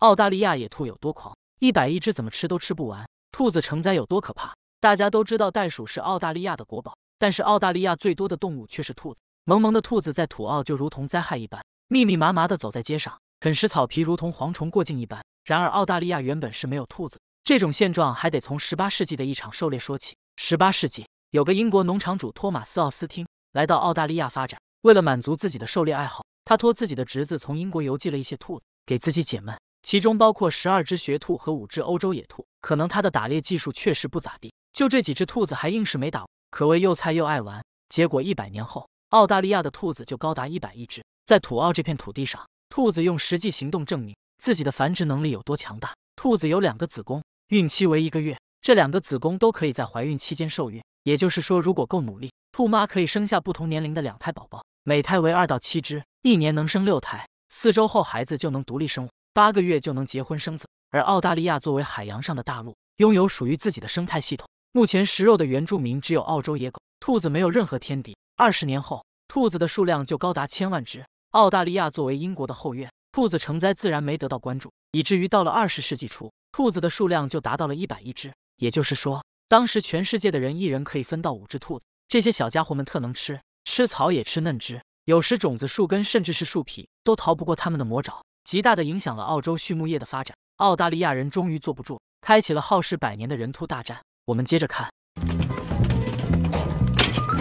澳大利亚野兔有多狂？一百亿只怎么吃都吃不完。兔子成灾有多可怕？大家都知道袋鼠是澳大利亚的国宝，但是澳大利亚最多的动物却是兔子。萌萌的兔子在土澳就如同灾害一般，密密麻麻的走在街上，啃食草皮如同蝗虫过境一般。然而澳大利亚原本是没有兔子，这种现状还得从十八世纪的一场狩猎说起。十八世纪，有个英国农场主托马斯奥斯汀来到澳大利亚发展，为了满足自己的狩猎爱好，他托自己的侄子从英国邮寄了一些兔子给自己解闷。其中包括十二只雪兔和五只欧洲野兔，可能他的打猎技术确实不咋地，就这几只兔子还硬是没打，可谓又菜又爱玩。结果一百年后，澳大利亚的兔子就高达一百亿只。在土澳这片土地上，兔子用实际行动证明自己的繁殖能力有多强大。兔子有两个子宫，孕期为一个月，这两个子宫都可以在怀孕期间受孕，也就是说，如果够努力，兔妈可以生下不同年龄的两胎宝宝，每胎为二到七只，一年能生六胎。四周后，孩子就能独立生活。八个月就能结婚生子，而澳大利亚作为海洋上的大陆，拥有属于自己的生态系统。目前食肉的原住民只有澳洲野狗，兔子没有任何天敌。二十年后，兔子的数量就高达千万只。澳大利亚作为英国的后院，兔子成灾自然没得到关注，以至于到了二十世纪初，兔子的数量就达到了一百亿只。也就是说，当时全世界的人一人可以分到五只兔子。这些小家伙们特能吃，吃草也吃嫩枝，有时种子、树根甚至是树皮都逃不过它们的魔爪。极大的影响了澳洲畜牧业的发展，澳大利亚人终于坐不住，开启了耗时百年的人兔大战。我们接着看，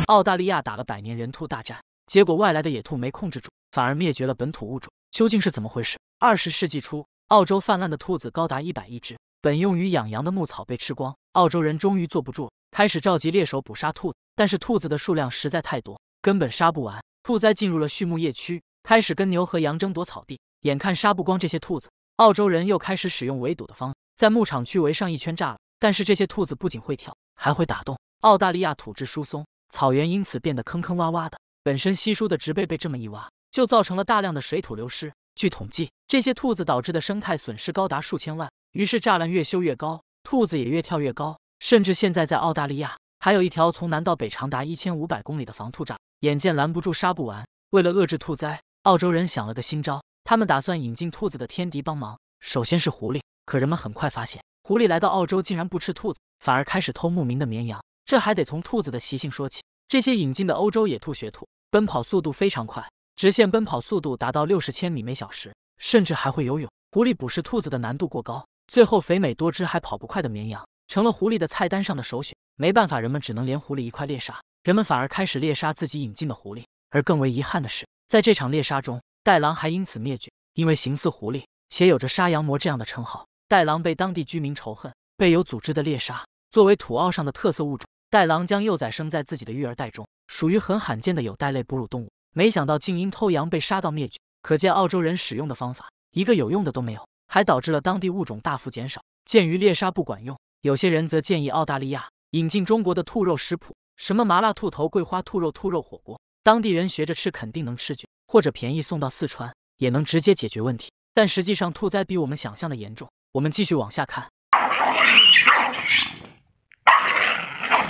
澳大利亚打了百年人兔大战，结果外来的野兔没控制住，反而灭绝了本土物种，究竟是怎么回事？二十世纪初，澳洲泛滥的兔子高达一百亿只，本用于养羊的牧草被吃光，澳洲人终于坐不住，开始召集猎手捕杀兔子，但是兔子的数量实在太多，根本杀不完，兔灾进入了畜牧业区，开始跟牛和羊争夺草地。眼看杀不光这些兔子，澳洲人又开始使用围堵的方，在牧场区围上一圈栅栏。但是这些兔子不仅会跳，还会打洞。澳大利亚土质疏松，草原因此变得坑坑洼洼的。本身稀疏的植被被这么一挖，就造成了大量的水土流失。据统计，这些兔子导致的生态损失高达数千万。于是栅栏越修越高，兔子也越跳越高。甚至现在在澳大利亚还有一条从南到北长达一千五百公里的防兔栅。眼见拦不住，杀不完，为了遏制兔灾，澳洲人想了个新招。他们打算引进兔子的天敌帮忙，首先是狐狸。可人们很快发现，狐狸来到澳洲竟然不吃兔子，反而开始偷牧民的绵羊。这还得从兔子的习性说起。这些引进的欧洲野兔、雪兔奔跑速度非常快，直线奔跑速度达到六十千米每小时，甚至还会游泳。狐狸捕食兔子的难度过高，最后肥美多汁还跑不快的绵羊成了狐狸的菜单上的首选。没办法，人们只能连狐狸一块猎杀。人们反而开始猎杀自己引进的狐狸。而更为遗憾的是，在这场猎杀中。袋狼还因此灭绝，因为形似狐狸，且有着“杀羊魔”这样的称号。袋狼被当地居民仇恨，被有组织的猎杀。作为土澳上的特色物种，袋狼将幼崽生在自己的育儿袋中，属于很罕见的有袋类哺乳动物。没想到竟因偷羊被杀到灭绝，可见澳洲人使用的方法一个有用的都没有，还导致了当地物种大幅减少。鉴于猎杀不管用，有些人则建议澳大利亚引进中国的兔肉食谱，什么麻辣兔头、桂花兔肉、兔肉火锅，当地人学着吃肯定能吃绝。或者便宜送到四川，也能直接解决问题。但实际上，兔灾比我们想象的严重。我们继续往下看。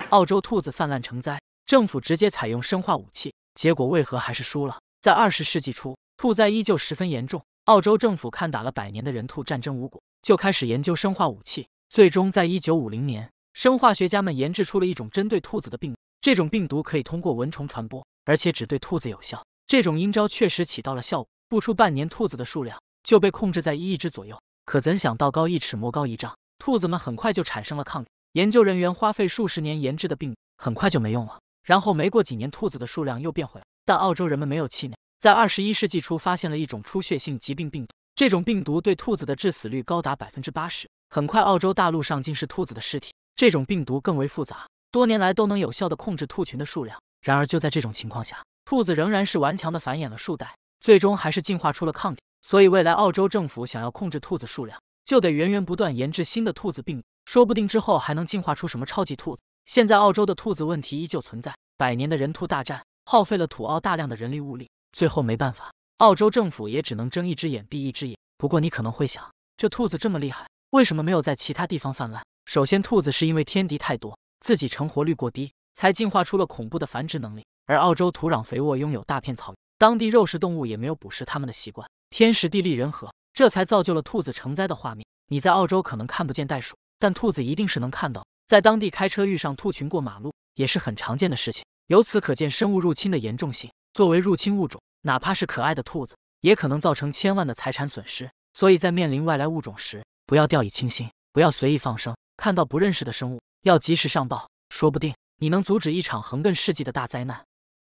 澳洲兔子泛滥成灾，政府直接采用生化武器，结果为何还是输了？在二十世纪初，兔灾依旧十分严重。澳洲政府看打了百年的人兔战争无果，就开始研究生化武器。最终在一九五零年，生化学家们研制出了一种针对兔子的病，这种病毒可以通过蚊虫传播，而且只对兔子有效。这种阴招确实起到了效果，不出半年，兔子的数量就被控制在一亿只左右。可怎想道高一尺，魔高一丈，兔子们很快就产生了抗体。研究人员花费数十年研制的病毒，很快就没用了。然后没过几年，兔子的数量又变回。但澳洲人们没有气馁，在二十一世纪初发现了一种出血性疾病病毒，这种病毒对兔子的致死率高达百分之八十。很快，澳洲大陆上尽是兔子的尸体。这种病毒更为复杂，多年来都能有效的控制兔群的数量。然而就在这种情况下。兔子仍然是顽强的繁衍了数代，最终还是进化出了抗体。所以未来澳洲政府想要控制兔子数量，就得源源不断研制新的兔子病，说不定之后还能进化出什么超级兔子。现在澳洲的兔子问题依旧存在，百年的人兔大战耗费了土澳大量的人力物力，最后没办法，澳洲政府也只能睁一只眼闭一只眼。不过你可能会想，这兔子这么厉害，为什么没有在其他地方泛滥？首先，兔子是因为天敌太多，自己成活率过低，才进化出了恐怖的繁殖能力。而澳洲土壤肥沃，拥有大片草原，当地肉食动物也没有捕食它们的习惯，天时地利人和，这才造就了兔子成灾的画面。你在澳洲可能看不见袋鼠，但兔子一定是能看到。在当地开车遇上兔群过马路，也是很常见的事情。由此可见，生物入侵的严重性。作为入侵物种，哪怕是可爱的兔子，也可能造成千万的财产损失。所以在面临外来物种时，不要掉以轻心，不要随意放生。看到不认识的生物，要及时上报，说不定你能阻止一场横亘世纪的大灾难。